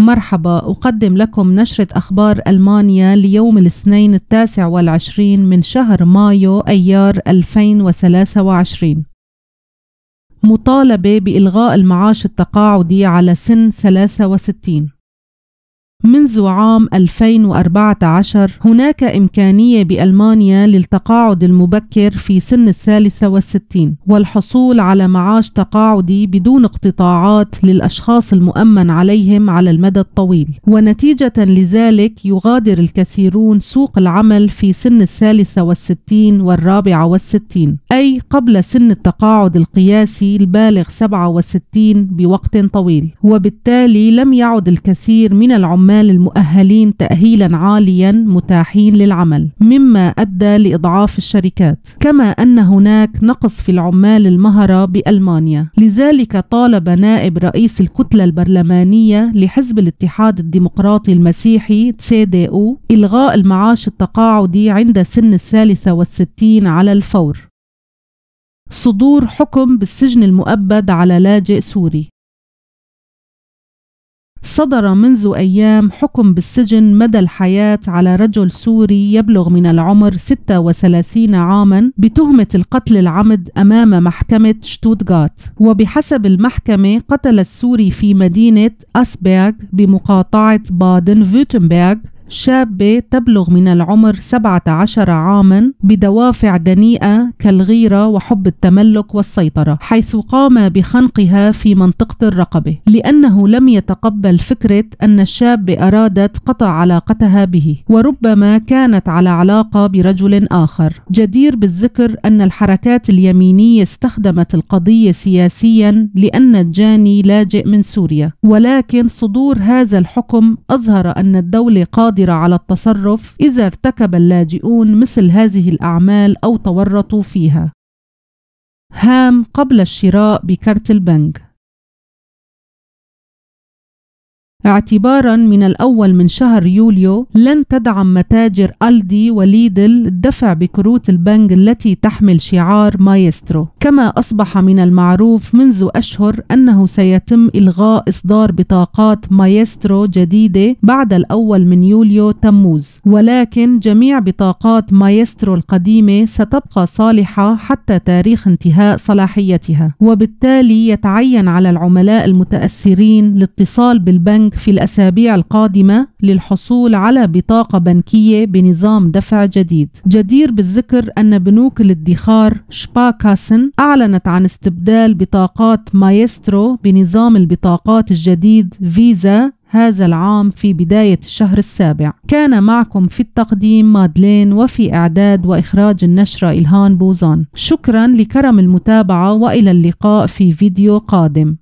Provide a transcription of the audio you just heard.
مرحبا أقدم لكم نشرة أخبار ألمانيا ليوم الاثنين التاسع والعشرين من شهر مايو أيار 2023 مطالبة بإلغاء المعاش التقاعدي على سن 63 منذ عام 2014 هناك إمكانية بألمانيا للتقاعد المبكر في سن الثالثة والستين والحصول على معاش تقاعدي بدون اقتطاعات للأشخاص المؤمن عليهم على المدى الطويل ونتيجة لذلك يغادر الكثيرون سوق العمل في سن الثالثة والستين والرابعة والستين أي قبل سن التقاعد القياسي البالغ 67 بوقت طويل وبالتالي لم يعد الكثير من العمال الاعمال المؤهلين تأهيلا عاليا متاحين للعمل مما أدى لإضعاف الشركات كما أن هناك نقص في العمال المهرة بألمانيا لذلك طالب نائب رئيس الكتلة البرلمانية لحزب الاتحاد الديمقراطي المسيحي دي او إلغاء المعاش التقاعدي عند سن الثالثة والستين على الفور صدور حكم بالسجن المؤبد على لاجئ سوري صدر منذ أيام حكم بالسجن مدى الحياة على رجل سوري يبلغ من العمر 36 عاما بتهمة القتل العمد أمام محكمة شتوتغارت وبحسب المحكمة قتل السوري في مدينة أسبرغ بمقاطعة بادن فيرتمبرغ شابة تبلغ من العمر 17 عاما بدوافع دنيئة كالغيرة وحب التملك والسيطرة حيث قام بخنقها في منطقة الرقبة لأنه لم يتقبل فكرة أن الشابة أرادت قطع علاقتها به وربما كانت على علاقة برجل آخر جدير بالذكر أن الحركات اليمينية استخدمت القضية سياسيا لأن الجاني لاجئ من سوريا ولكن صدور هذا الحكم أظهر أن الدولة قادرة قادرة على التصرف إذا ارتكب اللاجئون مثل هذه الأعمال أو تورطوا فيها هام قبل الشراء بكرت البنك اعتبارا من الأول من شهر يوليو لن تدعم متاجر ألدي وليدل الدفع بكروت البنك التي تحمل شعار مايسترو كما أصبح من المعروف منذ أشهر أنه سيتم إلغاء إصدار بطاقات مايسترو جديدة بعد الأول من يوليو تموز ولكن جميع بطاقات مايسترو القديمة ستبقى صالحة حتى تاريخ انتهاء صلاحيتها وبالتالي يتعين على العملاء المتأثرين الاتصال بالبنك في الأسابيع القادمة للحصول على بطاقة بنكية بنظام دفع جديد جدير بالذكر أن بنوك الادخار شباكاسن أعلنت عن استبدال بطاقات مايسترو بنظام البطاقات الجديد فيزا هذا العام في بداية الشهر السابع كان معكم في التقديم مادلين وفي إعداد وإخراج النشرة إلهان بوزان شكرا لكرم المتابعة وإلى اللقاء في فيديو قادم